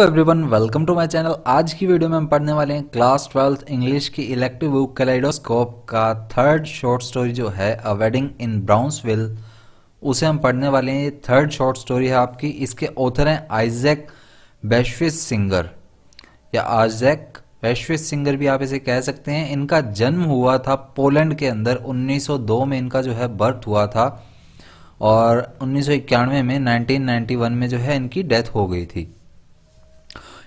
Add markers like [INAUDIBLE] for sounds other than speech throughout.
Everyone welcome to my channel आज की video में हम पढ़ने वाले हैं क्लास ट्वेल्थ इंग्लिश की इलेक्टिव बुक कैलाइडोस्कोप का थर्ड शॉर्ट स्टोरी जो है अ वेडिंग इन ब्राउन्सविल उसे हम पढ़ने वाले हैं थर्ड शॉर्ट स्टोरी है आपकी इसके ऑथर हैं आइजैक वैश्विक सिंगर या आइजैक वैश्विक सिंगर भी आप इसे कह सकते हैं इनका जन्म हुआ था पोलैंड के अंदर 1902 में इनका जो है बर्थ हुआ था और उन्नीस में 1991 में जो है इनकी डेथ हो गई थी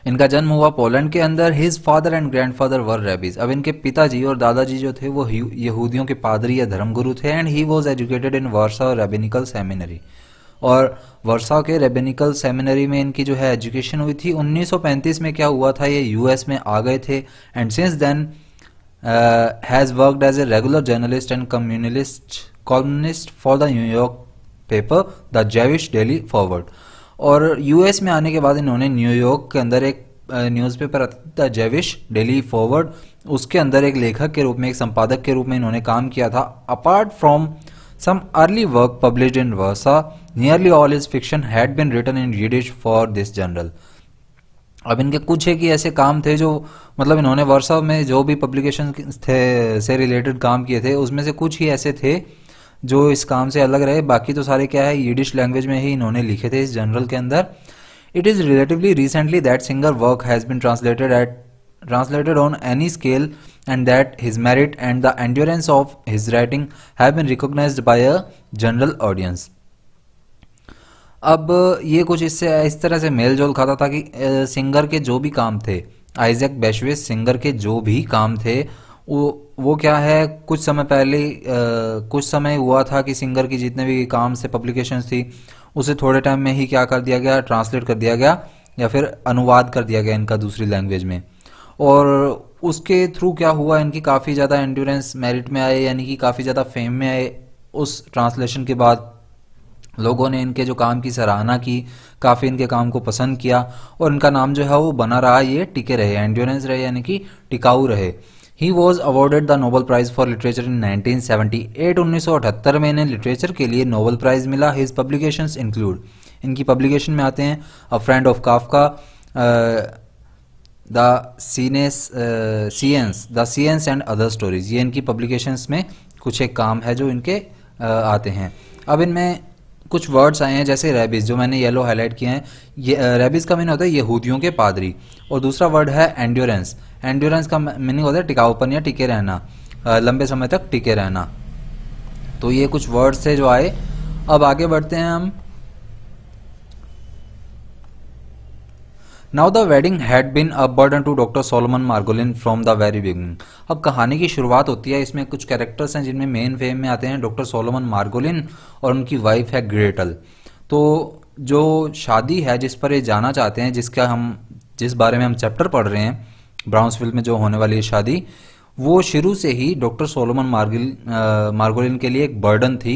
इनका जन्म हुआ पोलैंड के अंदर his father and grandfather were rabbis अब इनके पिताजी और दादाजी जो थे वो यहूदियों के पादरी या धर्मगुरु थे and he was educated in Warsaw rabbinical seminary और वर्षा के रेबेनिकल सेमिनरी में इनकी जो है एजुकेशन हुई थी 1935 में क्या हुआ था ये यूएस में आ गए थे and since then has worked as a regular journalist and communist communist for the New York paper the Jewish Daily Forward और यूएस में आने के बाद इन्होंने न्यूयॉर्क के अंदर एक न्यूज़पेपर आता जेविश डेली फॉरवर्ड उसके अंदर एक लेखक के रूप में एक संपादक के रूप में इन्होंने काम किया था apart from some early work publish in Warsaw nearly all his fiction had been written in Yiddish for this journal अब इनके कुछ है कि ऐसे काम थे जो मतलब इन्होंने वर्षा में जो भी पब्लिकेशन थे से रिलेटेड काम किए थे उसमें से कुछ ही ऐसे थे जो इस काम से अलग रहे बाकी तो सारे क्या है यिडिश लैंग्वेज में ही इन्होंने लिखे थे इस जनरल के अंदर it is relatively recently that Singer work has been translated at translated on any scale and that his merit and the endurance of his writing have been recognise by a general audience अब ये कुछ इससे इस तरह से mail जोल खाता था कि सिंगर के जो भी काम थे आइजैक बैशवे सिंगर के जो भी काम थे वो वो क्या है कुछ समय पहले आ, कुछ समय हुआ था कि सिंगर की जितने भी काम से पब्लिकेशन थी उसे थोड़े टाइम में ही क्या कर दिया गया ट्रांसलेट कर दिया गया या फिर अनुवाद कर दिया गया इनका दूसरी लैंग्वेज में और उसके थ्रू क्या हुआ इनकी काफ़ी ज़्यादा एंड्योरेंस मेरिट में आए यानी कि काफ़ी ज़्यादा फेम में आए उस ट्रांसलेशन के बाद लोगों ने इनके जो काम की सराहना की काफ़ी इनके काम को पसंद किया और इनका नाम जो है वो बना रहा ये टिके रहे एंड्योरेंस रहे यानी कि टिकाऊ रहे he was awarded the Nobel prize for literature in 1978 अठहत्तर में इन्हें लिटरेचर के लिए नोबल प्राइज मिला हिज पब्लिकेशन इंक्लूड इनकी पब्लिकेशन में आते हैं a friend of Kafka the seance seance the seance and other stories ये इनकी पब्लिकेशंस में कुछ एक काम है जो इनके uh, आते हैं अब इनमें कुछ वर्ड्स आए हैं जैसे रेबिस जो मैंने येलो हाईलाइट किए हैं ये रेबिस का मीन होता है यहूदियों के पादरी और दूसरा वर्ड है एंड्योरेंस एंड्योरेंस का मीनिंग होता है टिकाऊपन या टिके रहना लंबे समय तक टिके रहना तो ये कुछ वर्ड्स है जो आए अब आगे बढ़ते हैं हम now the wedding had been a burden to doctor Solomon Margolin from the very beginning अब कहानी की शुरुआत होती है इसमें कुछ कैरेक्टर्स हैं जिनमें मेन फेम में आते हैं डॉक्टर सोलोमन मार्गोलिन और उनकी वाइफ है ग्रेटल तो जो शादी है जिस पर ये जाना चाहते हैं जिसका हम जिस बारे में हम चैप्टर पढ़ रहे हैं ब्राउन्सविल में जो होने वाली है शादी वो शुरू से ही डॉक्टर सोलोमन मार्गिल मार्गोलिन के लिए एक बर्डन थी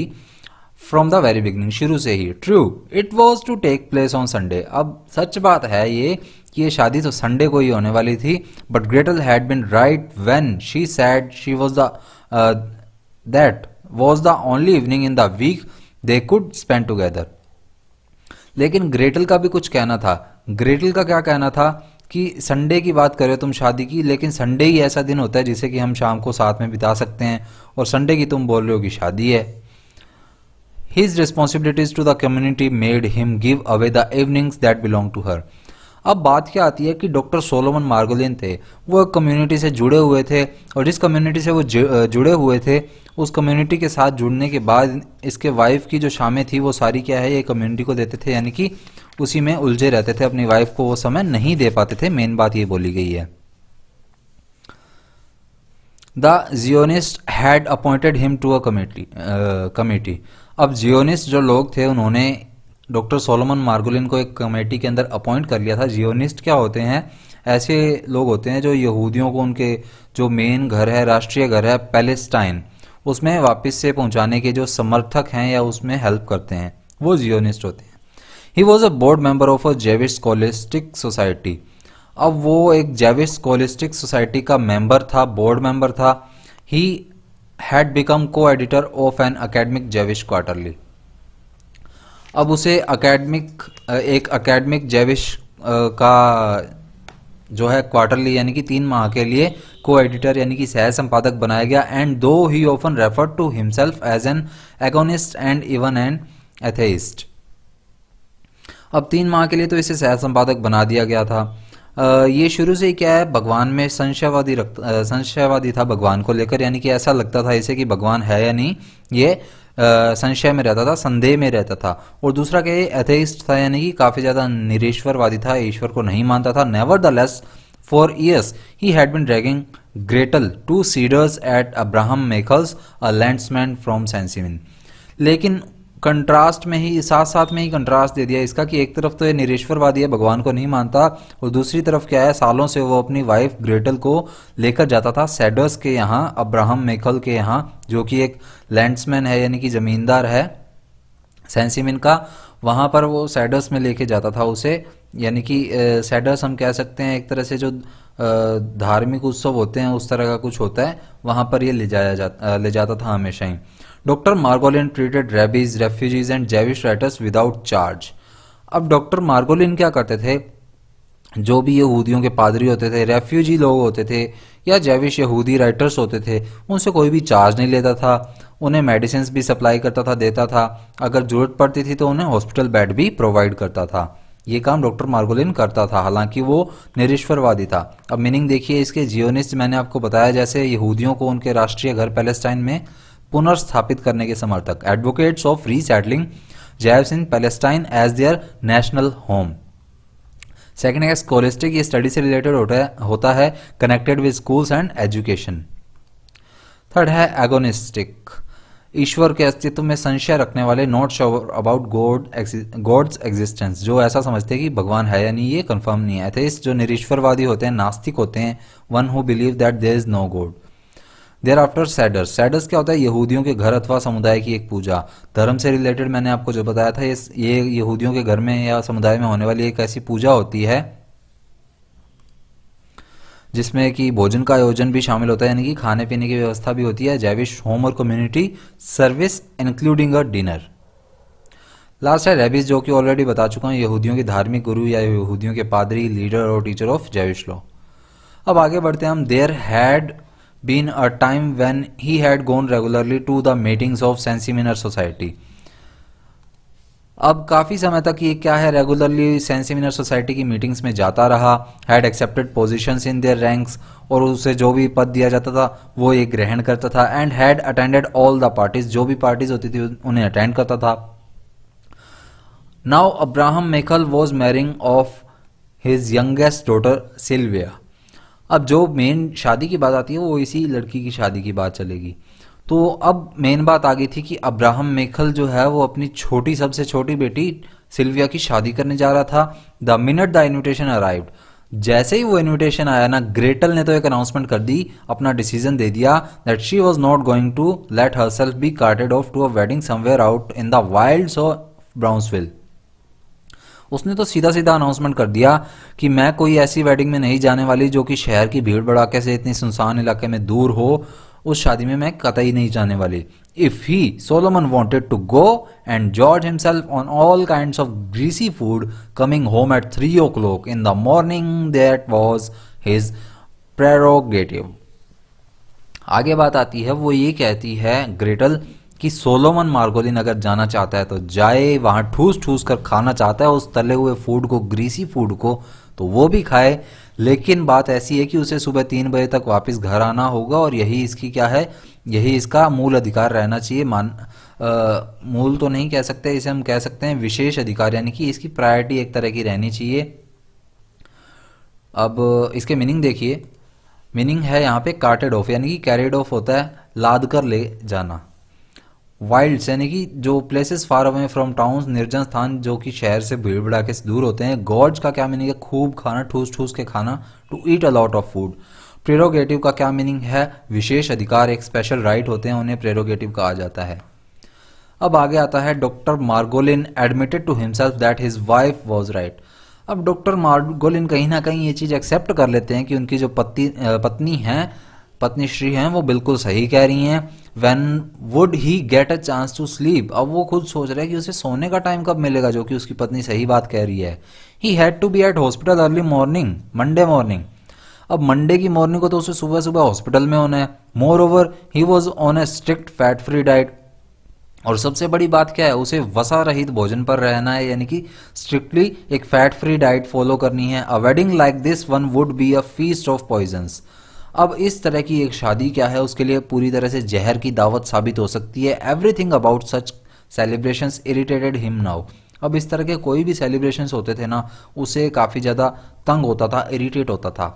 फ्रॉम द वेरी बिगनिंग शुरू से ही true it was to take place on Sunday अब सच बात है ये कि ये शादी तो संडे को ही होने वाली थी but Gretl had been right when she said she was the that was the only evening in the week they could spend together लेकिन ग्रेटल का भी कुछ कहना था ग्रेटल का क्या कहना था कि संडे की बात करें तुम शादी की लेकिन संडे ही ऐसा दिन होता है जिसे कि हम शाम को साथ में बिता सकते हैं और संडे की तुम बोल रहे हो कि शादी है his responsibilities to the community made him give away the evenings that belong to her अब बात क्या आती है कि डॉक्टर सोलोमन मार्गोलिन थे वो एक कम्युनिटी से जुड़े हुए थे और जिस कम्युनिटी से वो जुड़े हुए थे उस कम्युनिटी के साथ जुड़ने के बाद इसके वाइफ की जो शामें थी वो सारी क्या है ये कम्युनिटी को देते थे यानी कि उसी में उलझे रहते थे अपनी वाइफ को वो समय नहीं दे पाते थे मेन बात ये बोली गई है the Zionist had appointed him to a committee committee अब जियोनिस्ट जो लोग थे उन्होंने डॉक्टर सोलोमन मार्गुलिन को एक कमेटी के अंदर अपॉइंट कर लिया था जियोनिस्ट क्या होते हैं ऐसे लोग होते हैं जो यहूदियों को उनके जो मेन घर है राष्ट्रीय घर है पैलेस्टाइन उसमें वापस से पहुंचाने के जो समर्थक हैं या उसमें हेल्प करते हैं वो जियोनिस्ट होते he was a board member of a Jewish scholastic society अब वो एक जेविश स्कॉलिस्टिक सोसाइटी का मेंबर था बोर्ड मेंबर था he had become co editor of an academic Jewish quarterly अब उसे अकेडमिक एक अकेडमिक जेविश का जो है क्वार्टरली यानी कि तीन माह के लिए को एडिटर यानी कि सह संपादक बनाया गया and though he often refer to himself as an agnostic and even an atheist अब तीन माह के लिए तो इसे सह संपादक बना दिया गया था ये शुरू से ही क्या है भगवान में संशयवादी रख संशयवादी था भगवान को लेकर यानी कि ऐसा लगता था इसे कि भगवान है या नहीं ये संशय में रहता था संदेह में रहता था और दूसरा क्या एथेइस्ट था यानी कि काफ़ी ज़्यादा निरेश्वरवादी था ईश्वर को नहीं मानता था nevertheless for years he had been dragging Gretl to seders at Abraham Mekl's a landsman from Sencimin लेकिन कंट्रास्ट में ही साथ साथ में ही कंट्रास्ट दे दिया इसका कि एक तरफ तो ये निरेश्वरवादी है भगवान को नहीं मानता और दूसरी तरफ क्या है सालों से वो अपनी वाइफ ग्रेटल को लेकर जाता था सैडर्स के यहाँ अब्राहम मेखल के यहाँ जो कि एक लैंडसमैन है यानी कि ज़मींदार है सेंसिमिन का वहाँ पर वो सैडर्स में लेके जाता था उसे यानी कि सैडर्स हम कह सकते हैं एक तरह से जो धार्मिक उत्सव होते हैं उस तरह का कुछ होता है वहाँ पर ये ले जाया जा ले जाता था हमेशा ही doctor Margolin treated rabbis refugees and Jewish writers without charge अब डॉक्टर मार्गोलिन क्या करते थे जो भी यहूदियों के पादरी होते थे रेफ्यूजी लोग होते थे या जैविश यहूदी राइटर्स होते थे उनसे कोई भी चार्ज नहीं लेता था उन्हें मेडिसिन भी सप्लाई करता था देता था अगर जरूरत पड़ती थी तो उन्हें हॉस्पिटल बेड भी प्रोवाइड करता था ये काम डॉक्टर मार्गोलिन करता था हालांकि वो निरीश्वरवादी था अब मीनिंग देखिए इसके जियोनिस्ट मैंने आपको बताया जैसे यहूदियों को उनके राष्ट्रीय घर पैलेस्टाइन में पुनर्स्थापित करने के समर्थक advocates of resettling Jews in Palestine as their national home second है स्कोलिस्टिक ये स्टडी से रिलेटेड होता है connected with schools and education third है एगोनिस्टिक ईश्वर के अस्तित्व में संशय रखने वाले not sure about God God's existence जो ऐसा समझते हैं कि भगवान है या नहीं ये कंफर्म नहीं है इस जो निरीश्वरवादी होते हैं नास्तिक होते हैं one who believe that there is no God there after seders seders क्या होता है यहूदियों के घर अथवा समुदाय की एक पूजा धर्म से रिलेटेड मैंने आपको जो बताया था ये यहूदियों के घर में या समुदाय में होने वाली एक ऐसी पूजा होती है जिसमें कि भोजन का आयोजन भी शामिल होता है यानी कि खाने पीने की व्यवस्था भी होती है जैविश होम और community service including a dinner last है रेबिस जो कि ऑलरेडी बता चुका हूँ यहूदियों के धार्मिक गुरु या यहूदियों के पादरी लीडर और टीचर ऑफ जैविश लॉ अब आगे बढ़ते हैं हम there had been a time when he had gone regularly to the meetings of Sencimin society. अब काफ़ी समय तक ये क्या है रेगुलरली सेंसीमिनर सोसाइटी की मीटिंग्स में जाता रहा had accepted positions in their ranks और उसे जो भी पद दिया जाता था वो ये ग्रहण करता था and had attended all the parties जो भी पार्टीज होती थी उन्हें अटेंड करता था now Abraham Mekl was marrying off his youngest daughter Sylvia अब जो मेन शादी की बात आती है वो इसी लड़की की शादी की बात चलेगी तो अब मेन बात आ गई थी कि अब्राहम मेखल जो है वो अपनी छोटी सबसे छोटी बेटी सिल्विया की शादी करने जा रहा था the minute the invitation arrived जैसे ही वो इन्विटेशन आया ना ग्रेटल ने तो एक अनाउंसमेंट कर दी अपना डिसीजन दे दिया that she was not going to let herself be carted off to a wedding somewhere out in the wild of Brownsville उसने तो सीधा सीधा अनाउंसमेंट कर दिया कि मैं कोई ऐसी वेडिंग में नहीं जाने वाली जो कि शहर की भीड़ भड़ाके से इतनी सुनसान इलाके में दूर हो उस शादी में मैं कतई नहीं जाने वाली if he Solomon wanted to go and gorge himself on all kind of greasy food coming home at three o'clock in the morning that was his prerogative आगे बात आती है वो ये कहती है ग्रेटल कि सोलोमन मार्गोलिन अगर जाना चाहता है तो जाए वहाँ ठूस ठूस कर खाना चाहता है उस तले हुए फूड को ग्रीसी फूड को तो वो भी खाए लेकिन बात ऐसी है कि उसे सुबह तीन बजे तक वापस घर आना होगा और यही इसकी क्या है यही इसका मूल अधिकार रहना चाहिए मान आ, मूल तो नहीं कह सकते इसे हम कह सकते हैं विशेष अधिकार यानी कि इसकी प्रायोरिटी एक तरह की रहनी चाहिए अब इसके मीनिंग देखिए मीनिंग है यहाँ पे कार्टेड ऑफ यानी कि कैरिड ऑफ होता है लाद कर ले जाना वाइल्ड यानी कि जो places far away from town निर्जन स्थान जो कि शहर से भीड़ भड़ा के दूर होते हैं गॉड्स का क्या मीनिंग है खूब खाना ठूस ठूस के खाना to eat a lot of food prerogative का क्या मीनिंग है विशेष अधिकार एक स्पेशल राइट होते हैं उन्हें प्रेरोगेटिव कहा जाता है अब आगे आता है doctor Margolin admitted to himself that his wife was right अब डॉक्टर मार्गोलिन कहीं ना कहीं ये चीज़ एक्सेप्ट कर लेते हैं कि उनकी जो पत्नी पत्नी है पत्नी श्री हैं वो बिल्कुल सही कह रही हैं when would he get a chance to sleep अब वो खुद सोच रहे हैं कि उसे सोने का टाइम कब मिलेगा जो कि उसकी पत्नी सही बात कह रही है he had to be at hospital early morning Monday morning अब मंडे की मॉर्निंग को तो उसे सुबह सुबह हॉस्पिटल में होना है moreover he was on a strict fat free diet और सबसे बड़ी बात क्या है उसे वसा रहित भोजन पर रहना है यानी कि स्ट्रिक्टली एक फैट फ्री डाइट फॉलो करनी है a wedding like this one would be a feast of poisons अब इस तरह की एक शादी क्या है उसके लिए पूरी तरह से जहर की दावत साबित हो सकती है everything about such celebration irritated him now अब इस तरह के कोई भी सेलिब्रेशन होते थे ना उसे काफ़ी ज़्यादा तंग होता था इरीटेट होता था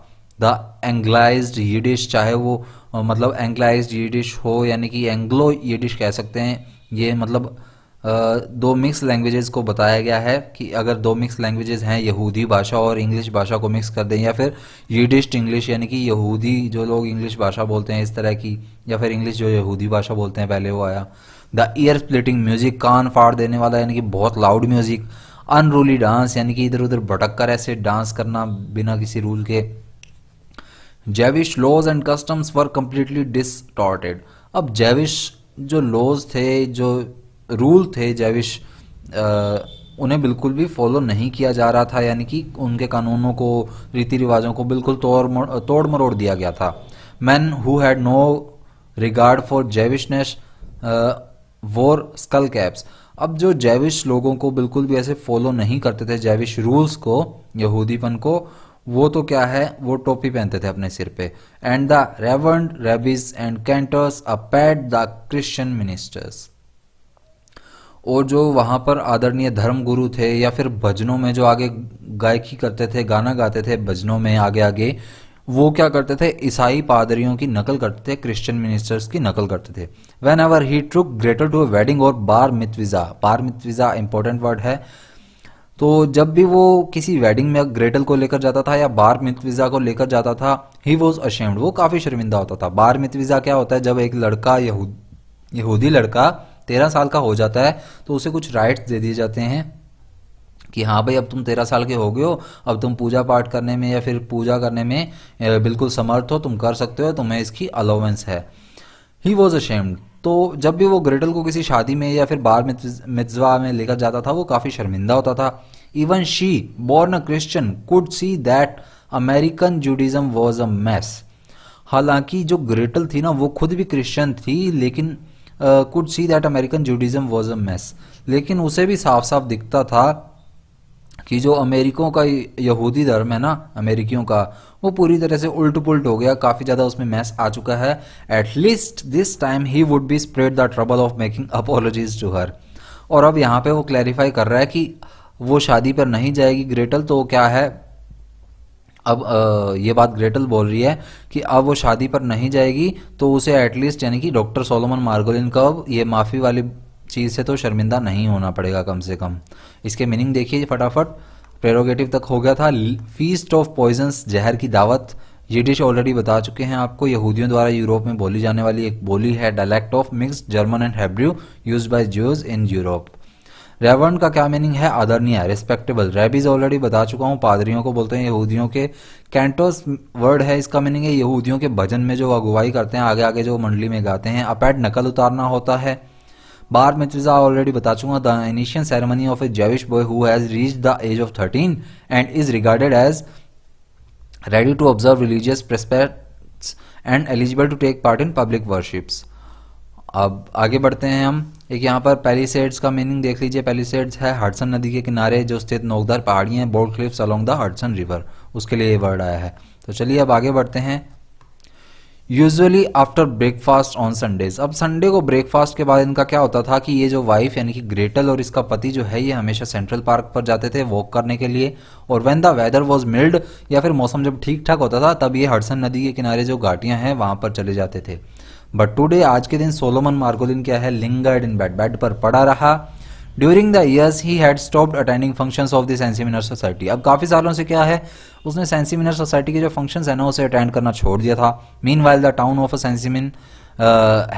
द एंग्लाइज यिडिश चाहे वो मतलब एंग्लाइज यिडिश हो यानी कि एंग्लो यिडिश कह सकते हैं ये मतलब दो मिक्स लैंग्वेजेस को बताया गया है कि अगर दो मिक्स लैंग्वेजेस हैं यहूदी भाषा और इंग्लिश भाषा को मिक्स कर दें या फिर यूडिस्ट इंग्लिश यानी कि यहूदी जो लोग इंग्लिश भाषा बोलते हैं इस तरह की या फिर इंग्लिश जो यहूदी भाषा बोलते हैं पहले वो आया द ईयर स्प्लिटिंग म्यूजिक कान फाड़ देने वाला यानी कि बहुत लाउड म्यूजिक अनरूली डांस यानी कि इधर उधर भटक कर ऐसे डांस करना बिना किसी रूल के Jewish laws and customs were completely distorted अब जैविश जो लॉज थे जो रूल थे जैविश उन्हें बिल्कुल भी फॉलो नहीं किया जा रहा था यानी कि उनके कानूनों को रीति रिवाजों को बिल्कुल तोड़ तोड़ मरोड़ दिया गया था men who had no regard for Jewishness wore skull caps अब जो जैविश लोगों को बिल्कुल भी ऐसे फॉलो नहीं करते थे जैविश रूल्स को यहूदीपन को वो तो क्या है वो टोपी पहनते थे अपने सिर पे and the reverend rabbis and cantors aped the Christian ministers और जो वहाँ पर आदरणीय धर्म गुरु थे या फिर भजनों में जो आगे गायकी करते थे गाना गाते थे भजनों में आगे आगे वो क्या करते थे ईसाई पादरियों की नकल करते थे क्रिश्चियन मिनिस्टर्स की नकल करते थे whenever he took Gretl to wedding और बार मितविज़ा बार मितविज़ा इंपॉर्टेंट वर्ड है तो जब भी वो किसी वेडिंग में ग्रेटल को लेकर जाता था या बार मितविज़ा को लेकर जाता था ही वॉज अशेम्ड वो काफ़ी शर्मिंदा होता था बार मितविज़ा क्या होता है जब एक लड़का यहूद यहूदी लड़का तेरह साल का हो जाता है तो उसे कुछ राइट्स दे दिए जाते हैं कि हाँ भाई अब तुम तेरह साल के हो गए हो अब तुम पूजा पाठ करने में या फिर पूजा करने में बिल्कुल समर्थ हो तुम कर सकते हो तुम्हें इसकी अलाउंस है ही वॉज अशेम्ड तो जब भी वो ग्रेटल को किसी शादी में या फिर बार मिजवा में लेकर जाता था वो काफ़ी शर्मिंदा होता था even she born a Christian could see that American Judaism was a mess हालांकि जो ग्रेटल थी ना वो खुद भी क्रिश्चियन थी लेकिन could see that American Judaism was a mess लेकिन उसे भी साफ साफ दिखता था कि जो अमेरिकों का यहूदी धर्म है ना अमेरिकियों का वो पूरी तरह से उल्ट पुलट हो गया काफ़ी ज़्यादा उसमें मैस आ चुका है at least this time he would be spared the trouble of making apologies to her और अब यहाँ पे वो क्लैरिफाई कर रहा है कि वो शादी पर नहीं जाएगी ग्रेटल तो क्या है अब ये बात ग्रेटल बोल रही है कि अब वो शादी पर नहीं जाएगी तो उसे एटलीस्ट यानी कि डॉक्टर सोलोमन मार्गोलिन का ये माफ़ी वाली चीज़ से तो शर्मिंदा नहीं होना पड़ेगा कम से कम इसके मीनिंग देखिए फटाफट प्रेरोगेटिव तक हो गया था फीस्ट ऑफ पॉइजन जहर की दावत ये डिश ऑलरेडी बता चुके हैं आपको यहूदियों द्वारा यूरोप में बोली जाने वाली एक बोली है dialect of mixed German and Hebrew used by Jews in Europe reverend का क्या मीनिंग है आदरणीय रिस्पेक्टेबल रेबीज ऑलरेडी बता चुका हूँ पादरियों को बोलते हैं यहूदियों के कैंटोस वर्ड है इसका मीनिंग है यहूदियों के भजन में जो अगुवाई करते हैं आगे आगे जो मंडली में गाते हैं अपेड नकल उतारना होता है बार में चीजा ऑलरेडी बता चुका the initiation ceremony of a Jewish boy who has reached the age of thirteen and is regarded as ready to observe religious precepts and eligible to take part in public worships अब आगे बढ़ते हैं हम एक यहाँ पर पैलीसेड्स का meaning देख लीजिए पैलीसेड्स है हडसन नदी के किनारे जो स्थित नोकदार पहाड़ी हैं bold cliffs along the Hudson River उसके लिए ये वर्ड आया है तो चलिए अब आगे बढ़ते हैं usually after breakfast on Sundays अब संडे को ब्रेकफास्ट के बाद इनका क्या होता था कि ये जो वाइफ यानी कि ग्रेटल और इसका पति जो है ये हमेशा सेंट्रल पार्क पर जाते थे वॉक करने के लिए और when the weather was mild या फिर मौसम जब ठीक ठाक होता था तब ये हडसन नदी के किनारे जो घाटियाँ हैं वहाँ पर चले जाते थे बट टूडे आज के दिन सोलोमन मार्गोलिन क्या है लिंगर्ड इन बेड बेड पर पड़ा रहा during the years he had stopped attending functions of the Senciminer society अब काफ़ी सालों से क्या है उसने सेंसीमिनर सोसाइटी के जो फंक्शंस है ना उसे अटेंड करना छोड़ दिया था meanwhile the town of a Sencimin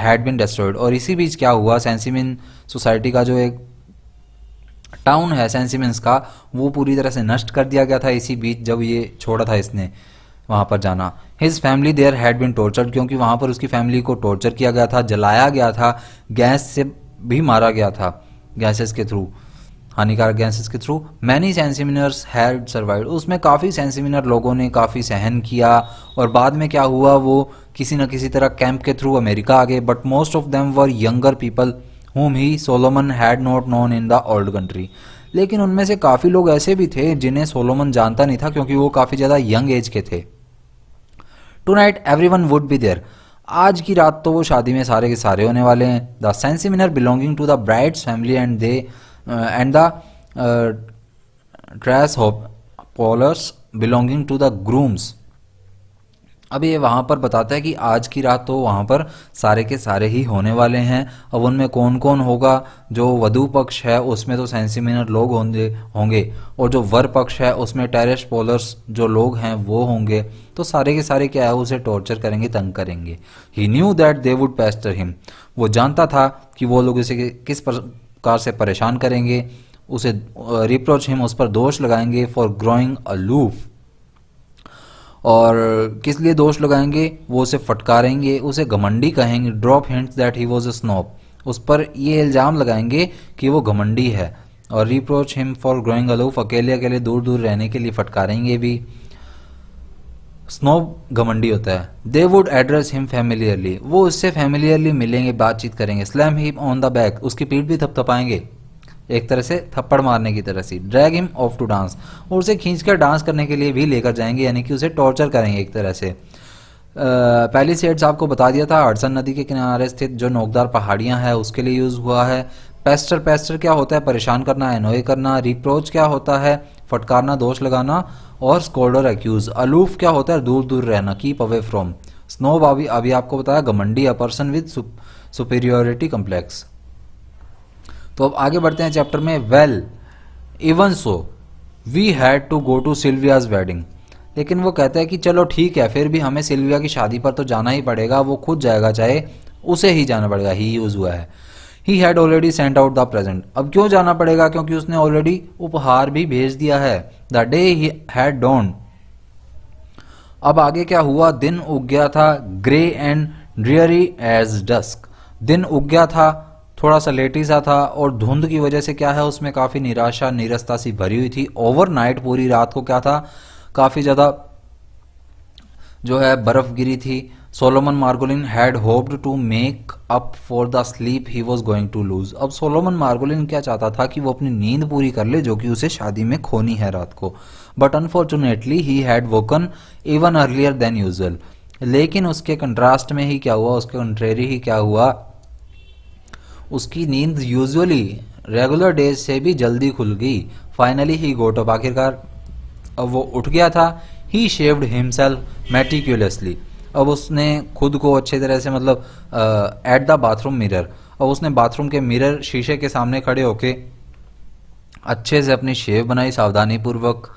had been destroyed और इसी बीच क्या हुआ सेंसीमिन सोसाइटी का जो एक टाउन है सेंसीमिन का वो पूरी तरह से नष्ट कर दिया गया था इसी बीच जब ये छोड़ा था इसने वहाँ पर जाना his family there had been tortured क्योंकि वहाँ पर उसकी फैमिली को टॉर्चर किया गया था जलाया गया था गैस से भी मारा गया था गैसेस के थ्रू हानिकारक गैसेस के through many Senciminers had survive उसमें काफ़ी सेंसिमिनर लोगों ने काफ़ी सहन किया और बाद में क्या हुआ वो किसी न किसी तरह कैंप के थ्रू अमेरिका आ गए but most of them were younger people whom he Solomon had not known in the old country लेकिन उनमें से काफ़ी लोग ऐसे भी थे जिन्हें सोलोमन जानता नहीं था क्योंकि वो काफ़ी ज़्यादा यंग एज के थे tonight everyone would be there आज की रात तो वो शादी में सारे के सारे होने वाले हैं the Senciminer belonging to the bride's family and they and the Tereshpolers belonging to the groom's अब ये वहाँ पर बताता है कि आज की रात तो वहाँ पर सारे के सारे ही होने वाले हैं अब उनमें कौन कौन होगा जो वधु पक्ष है उसमें तो सेंसीमिनर लोग होंगे होंगे और जो वर पक्ष है उसमें टेरिस पोलर्स जो लोग हैं वो होंगे तो सारे के सारे क्या है उसे टॉर्चर करेंगे तंग करेंगे he knew that they would pester him वो जानता था कि वो लोग इसे किस प्रकार से परेशान करेंगे उसे रिप्रोच हिम उस पर दोष लगाएंगे फॉर ग्रोइंग अ लूफ और किस लिए दोष लगाएंगे वो उसे फटकारेंगे उसे घमंडी कहेंगे drop hints that he was a snob उस पर ये इल्ज़ाम लगाएंगे कि वो घमंडी है और reproach him for growing aloof अकेले अकेले दूर दूर रहने के लिए फटकारेंगे भी स्नोब घमंडी होता है they would address him familiarly वो उससे फैमिलियरली मिलेंगे बातचीत करेंगे slam him on the back उसकी पीठ भी थपथपाएंगे एक तरह से थप्पड़ मारने की तरह से drag him off to dance और उसे खींच कर डांस करने के लिए भी लेकर जाएंगे यानी कि उसे टॉर्चर करेंगे एक तरह से पहली सेट्स आपको बता दिया था अड़सन नदी के किनारे स्थित जो नोकदार पहाड़ियाँ हैं उसके लिए यूज़ हुआ है पेस्टर पेस्टर क्या होता है परेशान करना एनोए करना रिप्रोच क्या होता है फटकारना दोष लगाना और स्कोल्डर एक्यूज अलूफ क्या होता है दूर दूर रहना कीप अवे फ्रॉम स्नो अभी अभी आपको बताया घमंडी a person with superiority complex तो अब आगे बढ़ते हैं चैप्टर में well even so we had to go to Sylvia's wedding लेकिन वो कहता है कि चलो ठीक है फिर भी हमें सिल्विया की शादी पर तो जाना ही पड़ेगा वो खुद जाएगा चाहे उसे ही जाना पड़ेगा ही यूज़ हुआ है he had already sent out the present अब क्यों जाना पड़ेगा क्योंकि उसने ऑलरेडी उपहार भी भेज दिया है the day he had dawned अब आगे क्या हुआ दिन उग गया था grey and dreary as dusk दिन उग गया था थोड़ा सा लेटी सा था और धुंध की वजह से क्या है उसमें काफ़ी निराशा निरस्ता सी भरी हुई थी ओवरनाइट पूरी रात को क्या था काफ़ी ज़्यादा जो है बर्फ गिरी थी Solomon Margolin had hoped to make up for the sleep he was going to lose अब सोलोमन मार्गोलिन क्या चाहता था कि वो अपनी नींद पूरी कर ले जो कि उसे शादी में खोनी है रात को but unfortunately he had woken even earlier than usual लेकिन उसके कंट्रास्ट में ही क्या हुआ उसके कंट्रेरी ही क्या हुआ उसकी नींद यूजुअली रेगुलर डेज से भी जल्दी खुल गई फाइनली ही गोट ऑफ आखिरकार अब वो उठ गया था ही शेव्ड हिमसेल्फ मेटिक्यूलसली अब उसने खुद को अच्छे तरह से मतलब एट द बाथरूम मिरर अब उसने बाथरूम के मिरर शीशे के सामने खड़े होके अच्छे से अपनी शेव बनाई सावधानीपूर्वक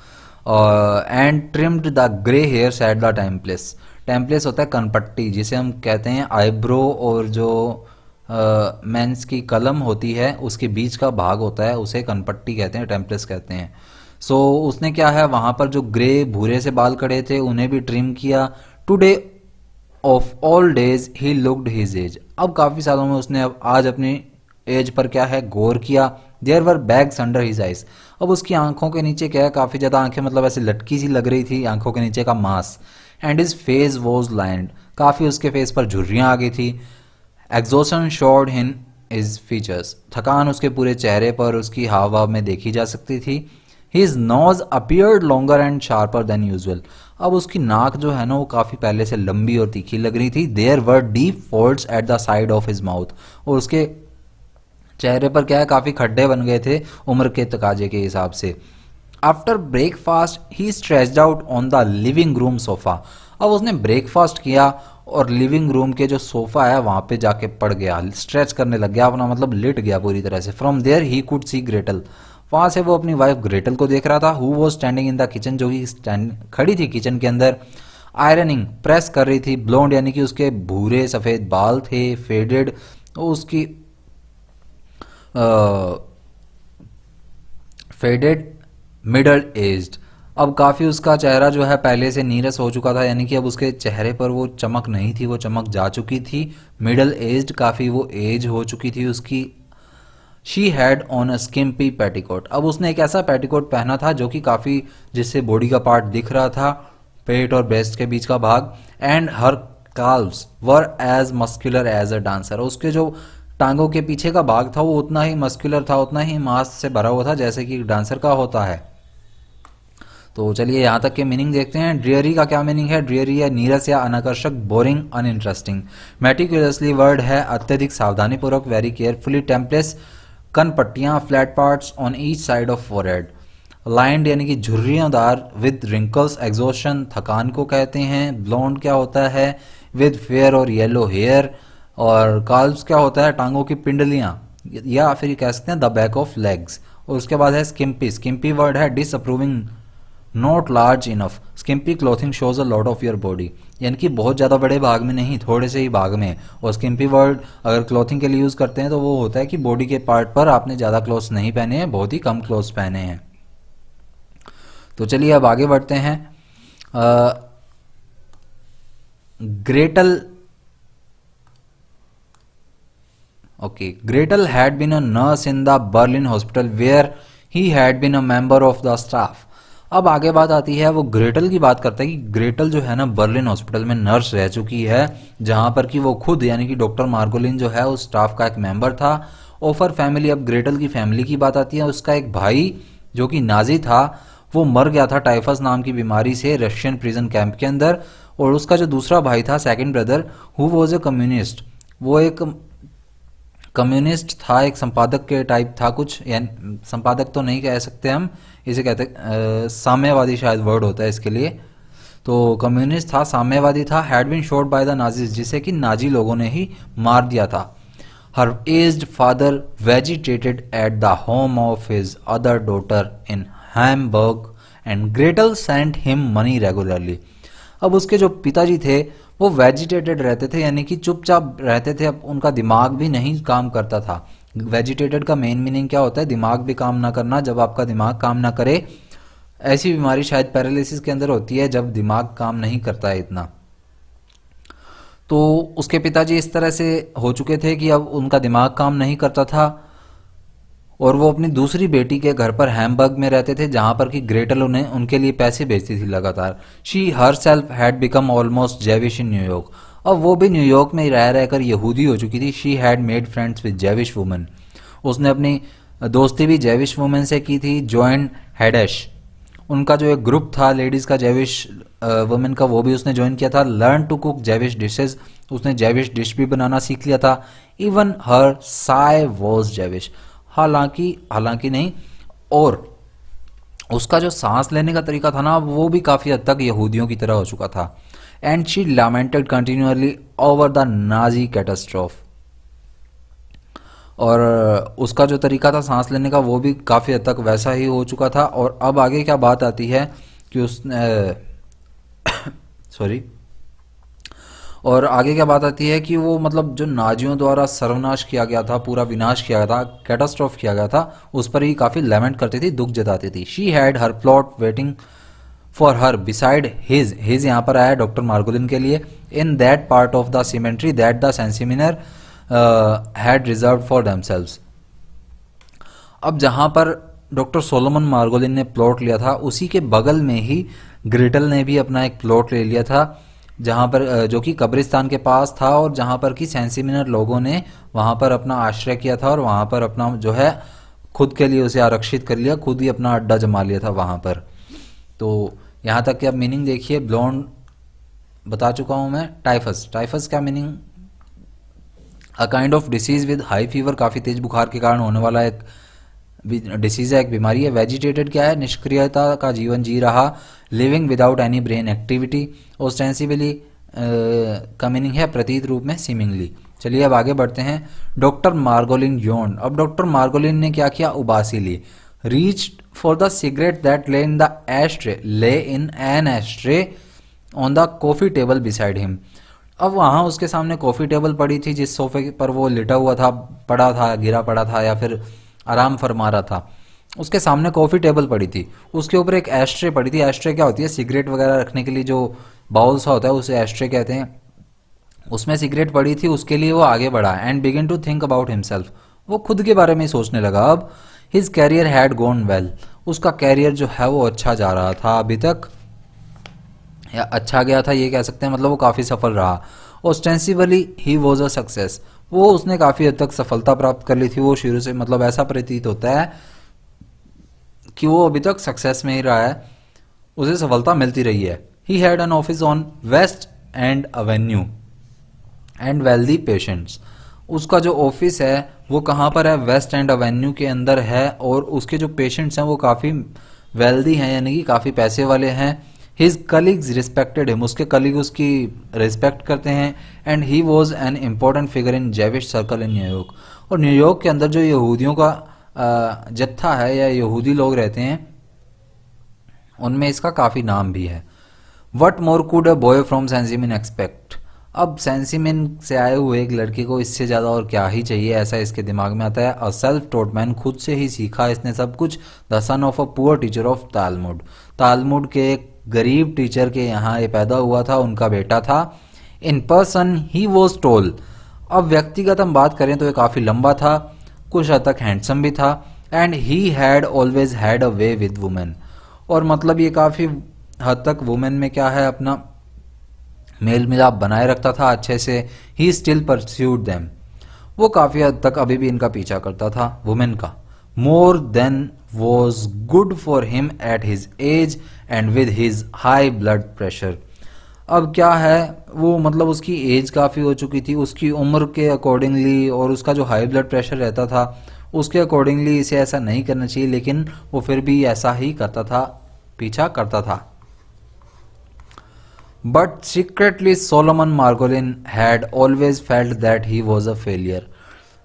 and trimmed the grey hairs at the temples temples होता है कनपट्टी जिसे हम कहते हैं आईब्रो और जो मेंस की कलम होती है उसके बीच का भाग होता है उसे कनपट्टी कहते हैं टेम्पलेस कहते हैं सो so, उसने क्या है वहां पर जो ग्रे भूरे से बाल खड़े थे उन्हें भी ट्रिम किया today of all days he looked his age अब काफ़ी सालों में उसने अब आज अपनी एज पर क्या है गौर किया there were bags under his eyes अब उसकी आंखों के नीचे क्या है काफ़ी ज़्यादा आंखें मतलब ऐसे लटकी सी लग रही थी आंखों के नीचे का मास and his face was lined काफ़ी उसके फेस पर झुर्रियाँ आ गई थी exhaustion showed in his features थकान उसके पूरे चेहरे पर उसकी हाव भाव में देखी जा सकती थी his nose appeared longer and sharper than usual अब उसकी नाक जो है ना वो काफ़ी पहले से लंबी और तीखी लग रही थी there were deep folds at the side of his mouth और उसके चेहरे पर क्या है काफ़ी खड्डे बन गए थे उम्र के तकाजे के हिसाब से after breakfast he stretch out on the living room sofa अब उसने ब्रेकफास्ट किया और लिविंग रूम के जो सोफा है वहां पे जाके पड़ गया स्ट्रेच करने लग गया अपना मतलब लेट गया पूरी तरह से from there he could see Gretl वहां से वो अपनी वाइफ ग्रेटल को देख रहा था हु वो स्टैंडिंग इन द किचन जो कि स्टैंड खड़ी थी किचन के अंदर आयरनिंग प्रेस कर रही थी ब्लोंड यानी कि उसके भूरे सफेद बाल थे फेडेड उसकी फेडेड मिडल एज्ड अब काफ़ी उसका चेहरा जो है पहले से नीरस हो चुका था यानी कि अब उसके चेहरे पर वो चमक नहीं थी वो चमक जा चुकी थी मिडल एज्ड काफ़ी वो एज हो चुकी थी उसकी she had on a skimpy petticoat अब उसने एक ऐसा पेटिकोट पहना था जो कि काफ़ी जिससे बॉडी का पार्ट दिख रहा था पेट और ब्रेस्ट के बीच का भाग and her calves were as muscular as a dancer उसके जो टांगों के पीछे का भाग था वो उतना ही मस्क्यूलर था उतना ही मास्क से भरा हुआ था जैसे कि डांसर का होता है तो चलिए यहाँ तक के मीनिंग देखते हैं ड्रियरी का क्या मीनिंग है ड्रियरी है नीरस या अनाकर्षक बोरिंग अनइंटरेस्टिंग मेटिकुलसली वर्ड है अत्यधिक सावधानीपूर्वक वेरी केयरफुली टेम्पलेस कन पट्टियाँ flat parts on each side of forehead lined यानी कि झुर्रियादार विद रिंकल्स एग्जोशन थकान को कहते हैं ब्लॉन्ड क्या होता है विद फेयर और येलो हेयर और काल्व्स क्या होता है टांगों की पिंडलियाँ या फिर कह सकते हैं द बैक ऑफ लेग्स और उसके बाद है स्किम्पी स्किम्पी वर्ड है disapproving not large enough skimpy clothing shows a lot of your body यानी कि बहुत ज़्यादा बड़े भाग में नहीं थोड़े से ही भाग में और स्किम्पी वर्ड अगर क्लोथिंग के लिए यूज़ करते हैं तो वो होता है कि बॉडी के पार्ट पर आपने ज़्यादा क्लोथ्स नहीं पहने हैं बहुत ही कम क्लोथ्स पहने हैं तो चलिए अब आगे बढ़ते हैं Gretl okay Gretl had been a nurse in the Berlin hospital where he had been a member of the staff अब आगे बात आती है वो ग्रेटल की बात करते हैं कि ग्रेटल जो है ना बर्लिन हॉस्पिटल में नर्स रह चुकी है जहां पर कि वो खुद यानी कि डॉक्टर मार्गोलिन जो है उस स्टाफ का एक मेंबर था ओफर फैमिली अब ग्रेटल की फैमिली की बात आती है उसका एक भाई जो कि नाजी था वो मर गया था टाइफस नाम की बीमारी से रशियन प्रिजन कैंप के अंदर और उसका जो दूसरा भाई था second brother who was a communist वो एक कम्युनिस्ट था एक संपादक के टाइप था कुछ संपादक तो नहीं कह सकते हम इसे कहते साम्यवादी शायद वर्ड होता है इसके लिए तो कम्युनिस्ट था साम्यवादी था had been shot by the Nazis जिसे कि नाजी लोगों ने ही मार दिया था her aged father vegetated at the home of his other daughter in Hamburg and Gretl sent him money regularly अब उसके जो पिताजी थे वो वेजिटेटेड रहते थे यानी कि चुपचाप रहते थे अब उनका दिमाग भी नहीं काम करता था वेजिटेटेड का मेन मीनिंग क्या होता है दिमाग भी काम ना करना जब आपका दिमाग काम ना करे ऐसी बीमारी शायद पैरालिसिस के अंदर होती है जब दिमाग काम नहीं करता है इतना तो उसके पिताजी इस तरह से हो चुके थे कि अब उनका दिमाग काम नहीं करता था और वो अपनी दूसरी बेटी के घर पर हैमबर्ग में रहते थे जहां पर कि ग्रेटल उन्हें उनके लिए पैसे भेजती थी लगातार she her self had become almost Jewish in New York अब वो भी न्यूयॉर्क में रह रहकर यहूदी हो चुकी थी she had made friends with Jewish women उसने अपनी दोस्ती भी जेविश वुमेन से की थी जॉइन हैडेश उनका जो एक ग्रुप था लेडीज़ का जेविश वुमेन uh, का वो भी उसने ज्वाइन किया था learn to cook Jewish dishes उसने जेविश डिश भी बनाना सीख लिया था even her sigh was Jewish हालांकि हालांकि नहीं और उसका जो सांस लेने का तरीका था ना वो भी काफ़ी हद तक यहूदियों की तरह हो चुका था and she lamented continually over the Nazi catastrophe और उसका जो तरीका था सांस लेने का वो भी काफ़ी हद तक वैसा ही हो चुका था और अब आगे क्या बात आती है कि उस सॉरी [COUGHS] और आगे क्या बात आती है कि वो मतलब जो नाजियों द्वारा सर्वनाश किया गया था पूरा विनाश किया गया था कैटास्ट्रॉफ किया गया था उस पर ही काफ़ी लेमेंट करती थी दुख जताती थी she had her plot waiting for her beside his his यहाँ पर आया डॉक्टर मार्गोलिन के लिए in that part of the cemetery that the Senciminer had reserve for themselves अब जहां पर डॉक्टर सोलोमन मार्गोलिन ने प्लॉट लिया था उसी के बगल में ही ग्रिटल ने भी अपना एक प्लॉट ले लिया था जहाँ पर जो कि कब्रिस्तान के पास था और जहाँ पर कि सेंसिमिनर लोगों ने वहाँ पर अपना आश्रय किया था और वहाँ पर अपना जो है खुद के लिए उसे आरक्षित कर लिया खुद ही अपना अड्डा जमा लिया था वहाँ पर तो यहाँ तक कि अब मीनिंग देखिए ब्लॉन्ड बता चुका हूँ मैं टाइफस टाइफस क्या meaning a kind of disease with high fever काफ़ी तेज बुखार के कारण होने वाला एक डिसीज है एक बीमारी है वेजिटेटेड क्या है निष्क्रियता का जीवन जी रहा living without any brain activity ostensibly coming है प्रतीत रूप में सीमिंगली चलिए अब आगे बढ़ते हैं डॉक्टर मार्गोलिन योन अब डॉक्टर मार्गोलिन ने क्या किया उबासी ली reach for the cigarette that lay in the ashtray lay in an ashtray on the coffee table beside him अब वहाँ उसके सामने कॉफी टेबल पड़ी थी जिस सोफे पर वो लिटा हुआ था पड़ा था गिरा पड़ा था या फिर आराम फरमा रहा था उसके सामने कॉफ़ी टेबल पड़ी थी उसके ऊपर एक एस्ट्रे पड़ी थी एस्ट्रे क्या होती है सिगरेट वगैरह रखने के लिए जो बाउल सा होता है उसे एस्ट्रे कहते हैं उसमें सिगरेट पड़ी थी उसके लिए वो आगे बढ़ा and begin to think about himself वो खुद के बारे में सोचने लगा अब his career had gone well उसका कैरियर जो है वो अच्छा जा रहा था अभी तक या अच्छा गया था ये कह सकते हैं मतलब वो काफ़ी सफल रहा ओस्टेंसिवली ही वॉज अ सक्सेस वो उसने काफ़ी हद तक सफलता प्राप्त कर ली थी वो शुरू से मतलब ऐसा प्रतीत होता है कि वो अभी तक सक्सेस में ही रहा है उसे सफलता मिलती रही है he had an office on West End Avenue and wealthy patients उसका जो ऑफिस है वो कहाँ पर है वेस्ट एंड अवेन्यू के अंदर है और उसके जो पेशेंट्स हैं वो काफ़ी वेल्दी हैं यानी कि काफ़ी पैसे वाले हैं हिज कलीग्स रिस्पेक्टेड हिम उसके कलीग उसकी रिस्पेक्ट करते हैं and he was an important figure in Jewish circle in न्यूयॉर्क और न्यूयॉर्क के अंदर जो यहूदियों का जत्था है या यहूदी लोग रहते हैं उनमें इसका काफ़ी नाम भी है what more could a boy from Sencimin expect अब सेंसिमिन से आए हुए एक लड़के को इससे ज़्यादा और क्या ही चाहिए ऐसा इसके दिमाग में आता है अ सेल्फ टोट मैन खुद से ही सीखा इसने सब कुछ the son of a poor teacher of Talmud Talmud के एक गरीब टीचर के यहाँ ये पैदा हुआ था उनका बेटा था इन पर्सन ही वो स्टोल अब व्यक्तिगत हम बात करें तो ये काफ़ी लंबा था कुछ हद तक हैंडसम भी था and he had always had a way with women और मतलब ये काफ़ी हद तक वुमेन में क्या है अपना मेल मिलाप बनाए रखता था अच्छे से ही स्टिल परस्यूड दैम वो काफ़ी हद तक अभी भी इनका पीछा करता था वुमेन का more than was good for him at his age and with his high blood pressure. अब क्या है वो मतलब उसकी एज काफ़ी हो चुकी थी उसकी उम्र के अकॉर्डिंगली और उसका जो हाई ब्लड प्रेशर रहता था उसके अकॉर्डिंगली इसे ऐसा नहीं करना चाहिए लेकिन वो फिर भी ऐसा ही करता था पीछा करता था but secretly Solomon Margolin had always felt that he was a failure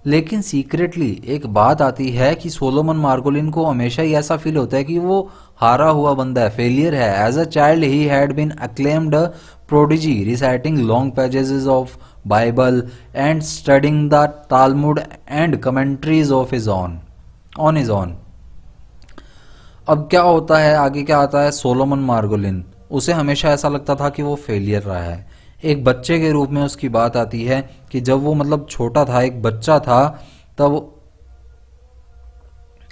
लेकिन सीक्रेटली एक बात आती है कि सोलोमन मार्गोलिन को हमेशा ही ऐसा फील होता है कि वो हारा हुआ बंदा है फेलियर है as a child he had been acclaimed prodigy reciting long pages of Bible and studying the Talmud and commentaries of his on on his on अब क्या होता है आगे क्या आता है सोलोमन मार्गोलिन उसे हमेशा ऐसा लगता था कि वो फेलियर रहा है एक बच्चे के रूप में उसकी बात आती है कि जब वो मतलब छोटा था एक बच्चा था तब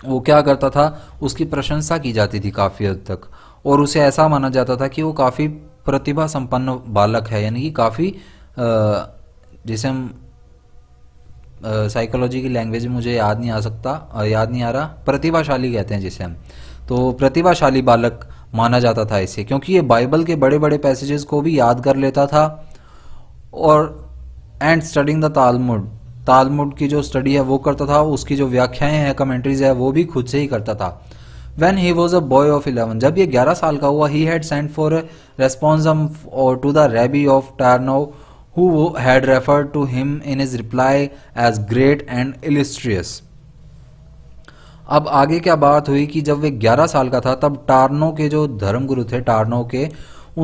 वो क्या करता था उसकी प्रशंसा की जाती थी काफ़ी हद तक और उसे ऐसा माना जाता था कि वो काफ़ी प्रतिभा संपन्न बालक है यानी कि काफ़ी जिसे हम साइकोलॉजी की लैंग्वेज में मुझे याद नहीं आ सकता याद नहीं आ रहा प्रतिभाशाली कहते हैं जिसे हम तो प्रतिभाशाली बालक माना जाता था इसे क्योंकि ये बाइबल के बड़े बड़े पैसेजेस को भी याद कर लेता था और and studying the Talmud Talmud की जो स्टडी है वो करता था उसकी जो व्याख्याएं हैं कमेंट्रीज है वो भी खुद से ही करता था when he was a boy of eleven जब ये ग्यारह साल का हुआ he had sent for responsum to the rebbe of Tarnow who had referred to him in his reply as great and illustrious अब आगे क्या बात हुई कि जब वे 11 साल का था तब टारनो के जो धर्मगुरु थे टारनो के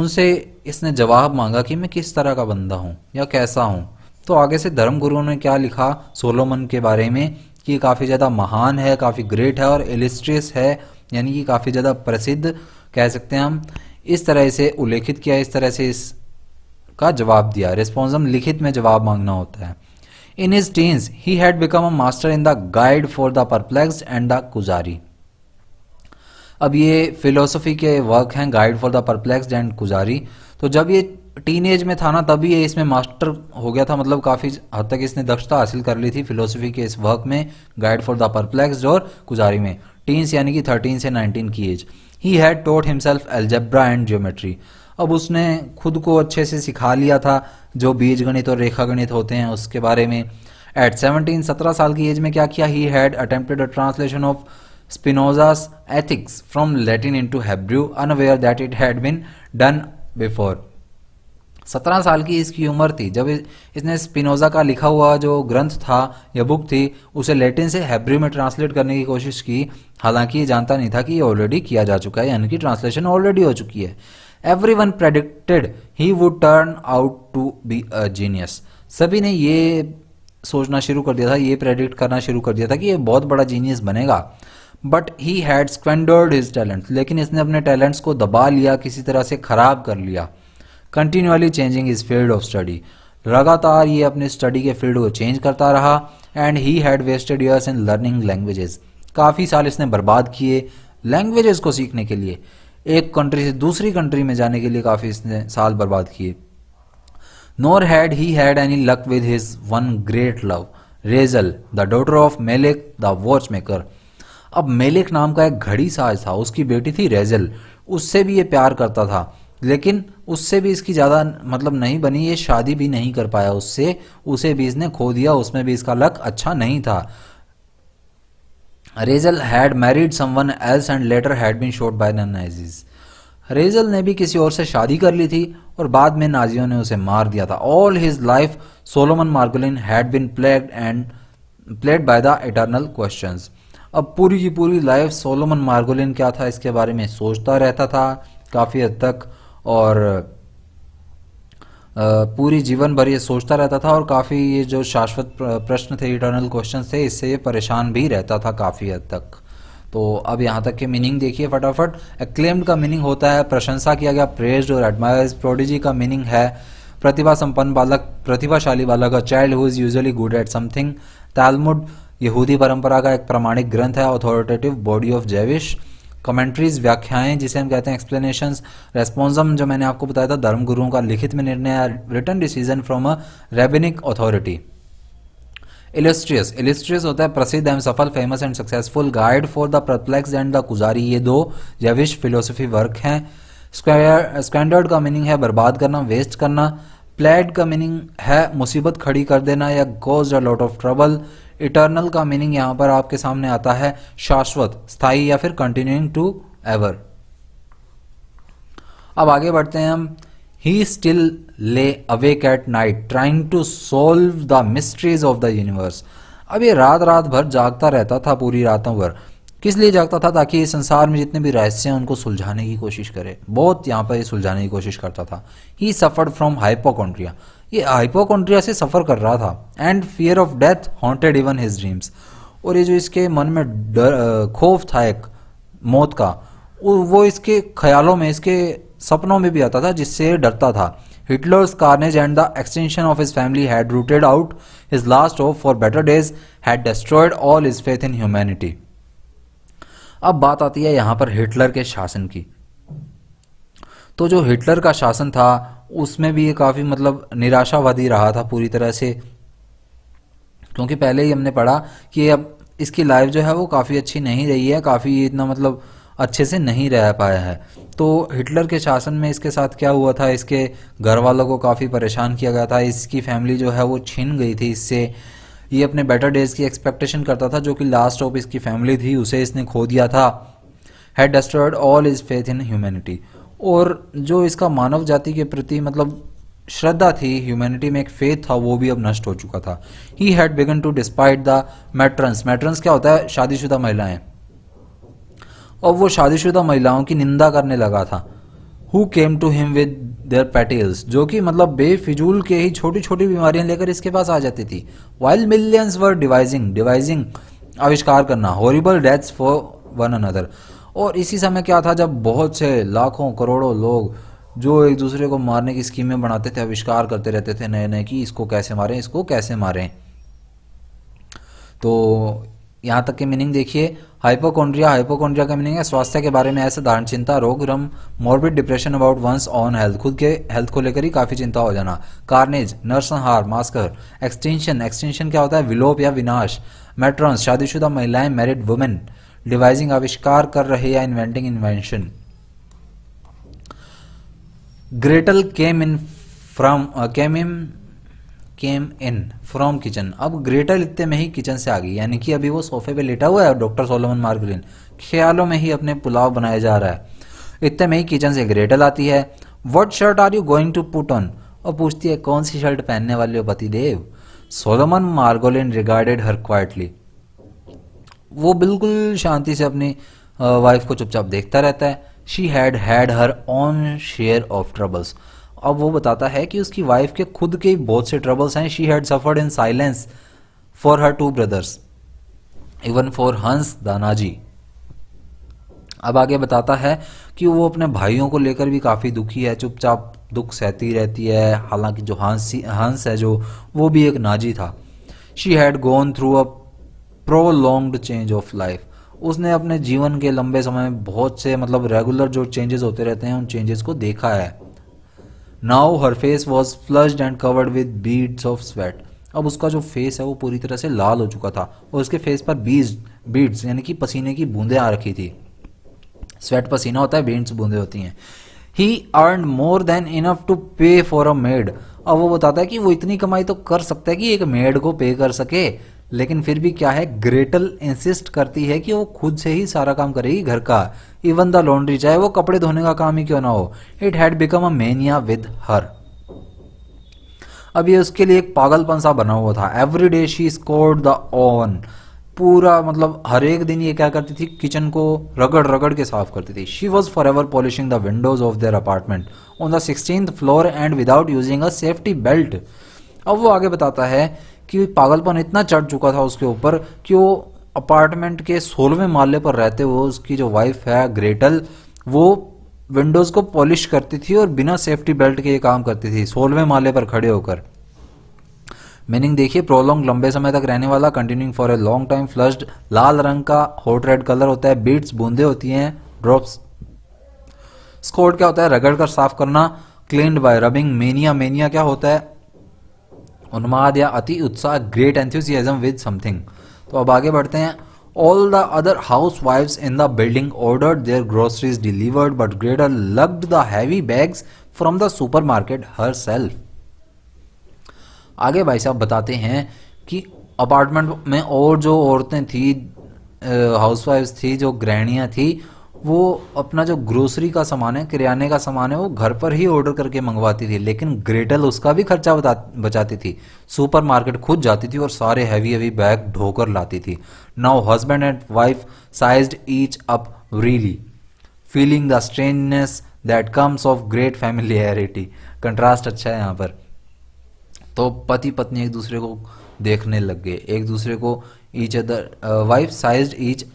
उनसे इसने जवाब मांगा कि मैं किस तरह का बंदा हूँ या कैसा हूँ तो आगे से धर्मगुरु ने क्या लिखा सोलोमन के बारे में कि काफ़ी ज़्यादा महान है काफ़ी ग्रेट है और एलिस्ट्रियस है यानी कि काफ़ी ज़्यादा प्रसिद्ध कह सकते हैं हम इस तरह से उल्लेखित किया इस तरह से इस का जवाब दिया रिस्पॉन्स हम लिखित में जवाब मांगना होता है In his teens, he had become a master in the Guide for the Perplexed and the Kuzari. अब ये फिलोसफी के वर्क हैं guide for the perplexed and Kuzari तो जब ये टीन एज में था ना तभी ये इसमें मास्टर हो गया था मतलब काफ़ी हद तक इसने दक्षता हासिल कर ली थी फिलोसफी के इस वर्क में गाइड फॉर द परप्लेक्स और कुजारी में टीन्स यानी कि थर्टीन से नाइनटीन की age he had taught himself algebra and geometry अब उसने खुद को अच्छे से सिखा लिया था जो बीज गणित और रेखा गणित होते हैं उसके बारे में एट सेवनटीन सत्रह साल की एज में क्या किया he had attempted a translation of Spinoza's Ethics from Latin into Hebrew unaware that it had been done before सत्रह साल की इसकी उम्र थी जब इसने स्पिनोजा का लिखा हुआ जो ग्रंथ था या बुक थी उसे लैटिन से हैब्रू में ट्रांसलेट करने की कोशिश की हालांकि ये जानता नहीं था कि ये ऑलरेडी किया जा चुका है यानी कि ट्रांसलेशन ऑलरेडी हो चुकी है everyone predicted he would turn out to be a genius सभी ने ये सोचना शुरू कर दिया था ये प्रेडिक्ट करना शुरू कर दिया था कि ये बहुत बड़ा जीनियस बनेगा but he had squandered his talent लेकिन इसने अपने टैलेंट्स को दबा लिया किसी तरह से खराब कर लिया continually changing his field of study लगातार ये अपने स्टडी के फील्ड को चेंज करता रहा and he had wasted years in learning languages काफ़ी साल इसने बर्बाद किए लैंग्वेजेस को सीखने के लिए एक कंट्री से दूसरी कंट्री में जाने के लिए काफ़ी इसने साल बर्बाद किए nor had he had any luck with his one great love Reizel the daughter of Melech the watchmaker अब मेलिक नाम का एक घड़ी साज था उसकी बेटी थी रेजल उससे भी ये प्यार करता था लेकिन उससे भी इसकी ज़्यादा मतलब नहीं बनी ये शादी भी नहीं कर पाया उससे उसे भी इसने खो दिया उसमें भी इसका लक अच्छा नहीं था Reizel had married someone else and later had been shot by the Reizel ने भी किसी और से शादी कर ली थी और बाद में नाजियों ने उसे मार दिया था all his life Solomon Margolin had been plagued and plagued by the eternal question अब पूरी की पूरी लाइफ सोलोमन मार्गोलिन क्या था इसके बारे में सोचता रहता था काफ़ी हद तक और पूरी जीवन भर ये सोचता रहता था और काफ़ी ये जो शाश्वत प्रश्न थे इटर्नल क्वेश्चन थे इससे ये परेशान भी रहता था काफ़ी हद तक तो अब यहाँ तक के मीनिंग देखिए फटाफट एक्लेम्ड का मीनिंग होता है प्रशंसा किया गया प्रेज और एडमायर प्रोडिजी का मीनिंग है प्रतिभा संपन्न बालक प्रतिभाशाली बालक a child who is usually good at something Talmud यहूदी परंपरा का एक प्रमाणिक ग्रंथ है authoritative body of Jewish commentaries व्याख्याएं जिसे हम कहते हैं एक्सप्लेनेशन रेस्पॉन्सम जो मैंने आपको बताया था धर्मगुरुओं का लिखित में निर्णय written decision from a rabbinic authority illustrious illustrious होता है प्रसिद्ध एंड सफल famous and successful guide for the perplexed and the Kuzari ये दो जविश फिलोसफी वर्क हैं स्कैंडर्ड का मीनिंग है बर्बाद करना वेस्ट करना प्लेड का मीनिंग है मुसीबत खड़ी कर देना या cause a lot of trouble eternal का मीनिंग यहां पर आपके सामने आता है शाश्वत स्थाई या फिर कंटिन्यूइंग टू एवर अब आगे बढ़ते हैं हम he still lay awake at night trying to solve the mysteries of the universe अब ये रात रात भर जागता रहता था पूरी रातों भर किस लिए जागता था ताकि इस संसार में जितने भी रहस्य हैं उनको सुलझाने की कोशिश करे बहुत यहाँ पर सुलझाने की कोशिश करता था ही सफर्ड फ्रॉम हाइपोकॉन्ट्रिया ये हाइपोकॉन्ड्रिया से सफ़र कर रहा था and fear of death haunted even his dreams और ये जो इसके मन में डर खौफ था एक मौत का वो इसके ख्यालों में इसके सपनों में भी आता था जिससे डरता था Hitler's carnage and the extension of his family had rooted out his last hope for better days had destroyed all his faith in humanity अब बात आती है यहाँ पर हिटलर के शासन की तो जो हिटलर का शासन था उसमें भी ये काफ़ी मतलब निराशावादी रहा था पूरी तरह से क्योंकि पहले ही हमने पढ़ा कि अब इसकी लाइफ जो है वो काफ़ी अच्छी नहीं रही है काफ़ी इतना मतलब अच्छे से नहीं रह पाया है तो हिटलर के शासन में इसके साथ क्या हुआ था इसके घर वालों को काफ़ी परेशान किया गया था इसकी फैमिली जो है वो छिन गई थी इससे ये अपने बेटर डेज की एक्सपेक्टेशन करता था जो कि लास्ट ऑफ इसकी फैमिली थी उसे इसने खो दिया था had destroyed all his faith in humanity और जो इसका मानव जाति के प्रति मतलब श्रद्धा थी ह्यूमैनिटी में एक फेथ था वो भी अब नष्ट हो चुका था he had begun to despise the matrons matrons क्या होता है शादीशुदा महिलाएं अब वो शादीशुदा महिलाओं की निंदा करने लगा था who came to him with their petals जो कि मतलब बेफिजूल के ही छोटी छोटी बीमारियां लेकर इसके पास आ जाती थी while millions were devising devising आविष्कार करना horrible deaths for one another और इसी समय क्या था जब बहुत से लाखों करोड़ों लोग जो एक दूसरे को मारने की स्कीमें बनाते थे आविष्कार करते रहते थे नए नए कि इसको कैसे मारें इसको कैसे मारें तो यहाँ तक के मीनिंग देखिए हाइपोकोंड्रिया हाइपोकोंड्रिया का मीनिंग है स्वास्थ्य के बारे में ऐसे धारण चिंता रोग रम morbid depression about one's own health खुद के हेल्थ को लेकर ही काफ़ी चिंता हो जाना कार्नेज नरसंहार मास्कर एक्सटेंशन एक्सटेंशन क्या होता है विलोप या विनाश मेट्रॉन्स शादीशुदा महिलाएं मैरिड वुमेन डिवाइजिंग आविष्कार कर रहे या inventing invention Gretl came in from came in came in from kitchen अब ग्रेटल इतने में ही किचन से आ गई यानी कि अभी वो सोफे पे लेटा हुआ है डॉक्टर सोलोमन मार्गलिन ख्यालों में ही अपने पुलाव बनाया जा रहा है इतने में ही किचन से ग्रेटल आती है what shirt are you going to put on और पूछती है कौन सी शर्ट पहनने वाले हो पति देव Solomon Margolin regarded her quietly वो बिल्कुल शांति से अपनी वाइफ को चुपचाप देखता रहता है she had had her own share of troubles अब वो बताता है कि उसकी वाइफ के खुद के बहुत से ट्रबल्स हैं she had suffered in silence for her two brothers even for Hans the Nazi अब आगे बताता है कि वो अपने भाइयों को लेकर भी काफ़ी दुखी है चुपचाप दुख सहती रहती है हालांकि जो हंस हंस है जो वो भी एक नाजी था she had gone through a prolonged change of life उसने अपने जीवन के लंबे समय में बहुत से मतलब रेगुलर जो चेंजेस होते रहते हैं उन चेंजेस को देखा है now her face was flushed and covered with beads of sweat अब उसका जो फेस है वो पूरी तरह से लाल हो चुका था और उसके फेस पर बीज बीड्स यानी कि पसीने की बूंदें आ रखी थी स्वेट पसीना होता है बीड्स बूंदे होती हैं he earned more than enough to pay for a maid अब वो बताता है कि वो इतनी कमाई तो कर सकता है कि एक मेड को पे कर सके लेकिन फिर भी क्या है ग्रेटल इंसिस्ट करती है कि वो खुद से ही सारा काम करेगी घर का इवन द लॉन्ड्री चाहे वो कपड़े धोने का काम ही क्यों ना हो it had become a mania with her अब ये उसके लिए एक पागलपन सा बना हुआ था every day she scoured the on पूरा मतलब हर एक दिन ये क्या करती थी किचन को रगड़ रगड़ के साफ करती थी she was forever polishing the windows of their apartment on the sixteen floor and without using a safety belt अब वो आगे बताता है कि पागलपन इतना चढ़ चुका था उसके ऊपर कि वो अपार्टमेंट के सोलहवें माले पर रहते हुए उसकी जो वाइफ है ग्रेटल वो विंडोज़ को पॉलिश करती थी और बिना सेफ्टी बेल्ट के ये काम करती थी सोलहवें माले पर खड़े होकर मीनिंग देखिए प्रोलॉन्ग लंबे समय तक रहने वाला continuing for a long time flushed लाल रंग का हॉट रेड कलर होता है बीट्स बूंदे होती हैं ड्रॉप्स स्कोड क्या होता है रगड़ कर साफ करना clean by rubbing mania mania क्या होता है उन्माद या अति उत्साह ग्रेट एंथ्यूसियाज्म विद समथिंग तो अब आगे बढ़ते हैं ऑल द अदर हाउस वाइफ्स in the building order their groceries delivered but Gretl lugged the heavy bags from the supermarket herself आगे भाई साहब बताते हैं कि अपार्टमेंट में और जो औरतें थी हाउसवाइफ्स थी जो ग्रहणियाँ थी वो अपना जो ग्रोसरी का सामान है किराने का सामान है वो घर पर ही ऑर्डर करके मंगवाती थी लेकिन ग्रेटल उसका भी खर्चा बचाती थी सुपरमार्केट खुद जाती थी और सारे हैवी हैवी बैग ढोकर लाती थी now husband and wife size each up really feeling the strangeness that comes of great familiarity contrast अच्छा है यहाँ पर तो पति पत्नी एक दूसरे को देखने लग गए एक दूसरे को each other wife size each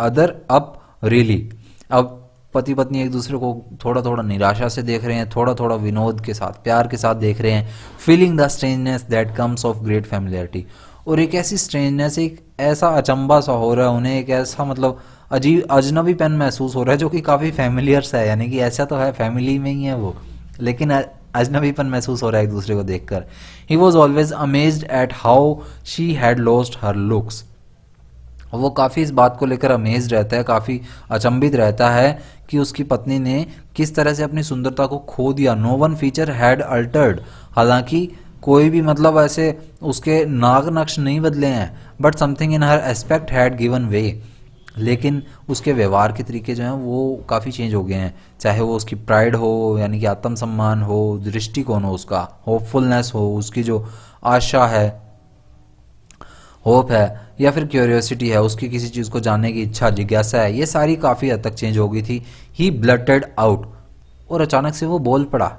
other up really अब पति पत्नी एक दूसरे को थोड़ा थोड़ा निराशा से देख रहे हैं थोड़ा थोड़ा विनोद के साथ प्यार के साथ देख रहे हैं feeling the strangeness that comes of great familiarity और एक ऐसी स्ट्रेंजनेस एक ऐसा अचंबा सा हो रहा है उन्हें एक ऐसा मतलब अजीब अजनबी पेन महसूस हो रहा है जो कि काफ़ी फैमिलियर सा है यानी कि ऐसा तो है फैमिली में ही है वो लेकिन अजनबीपन महसूस हो रहा है एक दूसरे को देखकर he was always amazed at how she had lost her looks और वो काफ़ी इस बात को लेकर अमेज रहता है काफ़ी अचंभित रहता है कि उसकी पत्नी ने किस तरह से अपनी सुंदरता को खो दिया no one feature had altered हालांकि कोई भी मतलब ऐसे उसके नाग नक्श नहीं बदले हैं but something in her aspect had given way लेकिन उसके व्यवहार के तरीके जो हैं वो काफ़ी चेंज हो गए हैं चाहे वो उसकी प्राइड हो यानी कि आत्मसम्मान हो दृष्टिकोण हो उसका होपफुलनेस हो उसकी जो आशा है होप है या फिर क्यूरियोसिटी है उसकी किसी चीज़ को जानने की इच्छा जिज्ञासा है ये सारी काफ़ी हद तक चेंज हो गई थी ही ब्लटेड आउट और अचानक से वो बोल पड़ा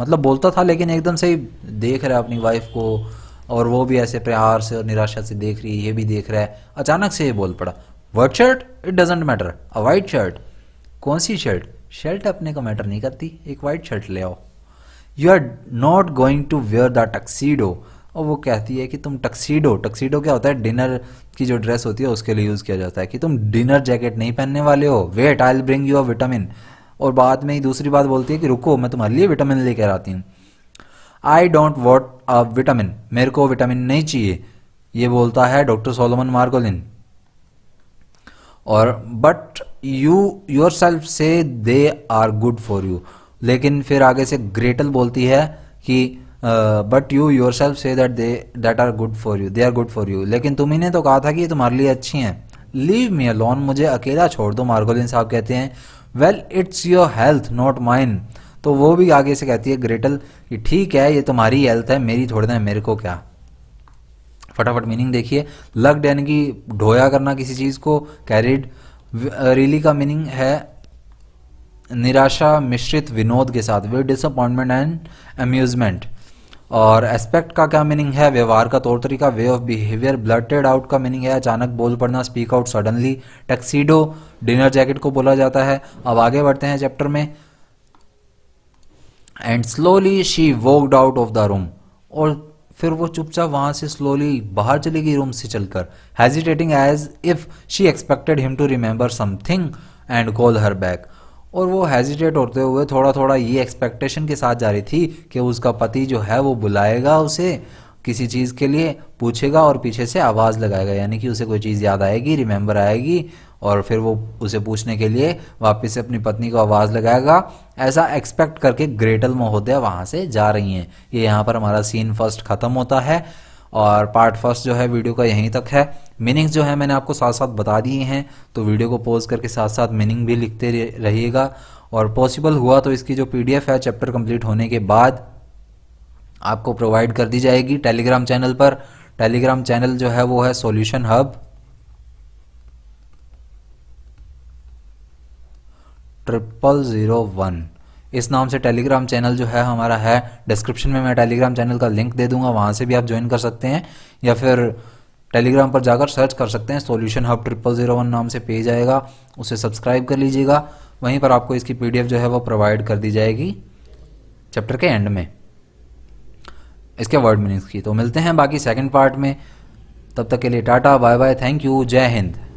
मतलब बोलता था लेकिन एकदम से ही देख रहा है अपनी वाइफ को और वो भी ऐसे प्यार से और निराशा से देख रही है ये भी देख रहा है अचानक से ये बोल पड़ा what shirt it doesn't matter a white shirt कौन सी शर्ट शर्ट अपने को मैटर नहीं करती एक वाइट शर्ट ले आओ you are not going to wear the tuxedo और वो कहती है कि तुम टक्सीडो टक्सीडो क्या होता है डिनर की जो ड्रेस होती है उसके लिए यूज़ किया जाता है कि तुम डिनर जैकेट नहीं पहनने वाले हो wait I will bring you a vitamin और बाद में ही दूसरी बात बोलती है कि रुको मैं तुम्हारे लिए विटामिन लेकर आती हूँ I don't want a vitamin मेरे को विटामिन नहीं चाहिए ये बोलता है डॉक्टर सोलोमन मार्गोलिन और but you yourself said they are good for you लेकिन फिर आगे से ग्रेटल बोलती है कि but you yourself said that they that are good for you they are good for you लेकिन तुम्हें तो कहा था कि ये तुम्हारे लिए अच्छी हैं लीव मी अलोन मुझे अकेला छोड़ दो मार्गोलिन साहब कहते हैं well it's your health not mine तो वो भी आगे से कहती है ग्रेटल कि ठीक है ये तुम्हारी हेल्थ है मेरी थोड़ी ना मेरे को क्या फटाफट मीनिंग देखिए लग्ड यानी कि ढोया करना किसी चीज़ को कैरिड रिली uh, का मीनिंग है निराशा मिश्रित विनोद के साथ विद डिसअपॉइंटमेंट एंड अम्यूजमेंट और एस्पेक्ट का क्या मीनिंग है व्यवहार का तौर तरीका way of behaviour blurted out का मीनिंग है अचानक बोल पड़ना speak out suddenly tuxedo dinner jacket को बोला जाता है अब आगे बढ़ते हैं चैप्टर में and slowly she walked out of the room और फिर वो चुपचाप वहां से स्लोली बाहर चली गई रूम से चलकर hesitating as if she expected him to remember something and call her back और वो हेजिटेट होते हुए थोड़ा थोड़ा ये एक्सपेक्टेशन के साथ जा रही थी कि उसका पति जो है वो बुलाएगा उसे किसी चीज़ के लिए पूछेगा और पीछे से आवाज़ लगाएगा यानी कि उसे कोई चीज़ याद आएगी रिमेंबर आएगी और फिर वो उसे पूछने के लिए वापस से अपनी पत्नी को आवाज़ लगाएगा ऐसा एक्सपेक्ट करके ग्रेटल महोदया वहाँ से जा रही हैं ये यहाँ पर हमारा सीन फर्स्ट ख़त्म होता है और पार्ट फर्स्ट जो है वीडियो का यहीं तक है मीनिंग्स जो है मैंने आपको साथ साथ बता दिए हैं तो वीडियो को पॉज करके साथ साथ मीनिंग भी लिखते रहिएगा और पॉसिबल हुआ तो इसकी जो पीडीएफ है चैप्टर कंप्लीट होने के बाद आपको प्रोवाइड कर दी जाएगी टेलीग्राम चैनल पर टेलीग्राम चैनल जो है वो है solution hub triple zero one इस नाम से टेलीग्राम चैनल जो है हमारा है डिस्क्रिप्शन में मैं टेलीग्राम चैनल का लिंक दे दूंगा वहाँ से भी आप ज्वाइन कर सकते हैं या फिर टेलीग्राम पर जाकर सर्च कर सकते हैं solution hub triple zero one नाम से पेज आएगा उसे सब्सक्राइब कर लीजिएगा वहीं पर आपको इसकी पीडीएफ जो है वो प्रोवाइड कर दी जाएगी चैप्टर के एंड में इसके वर्ड मीनिंग्स की तो मिलते हैं बाकी सेकंड पार्ट में तब तक के लिए tata bye bye thank you जय हिंद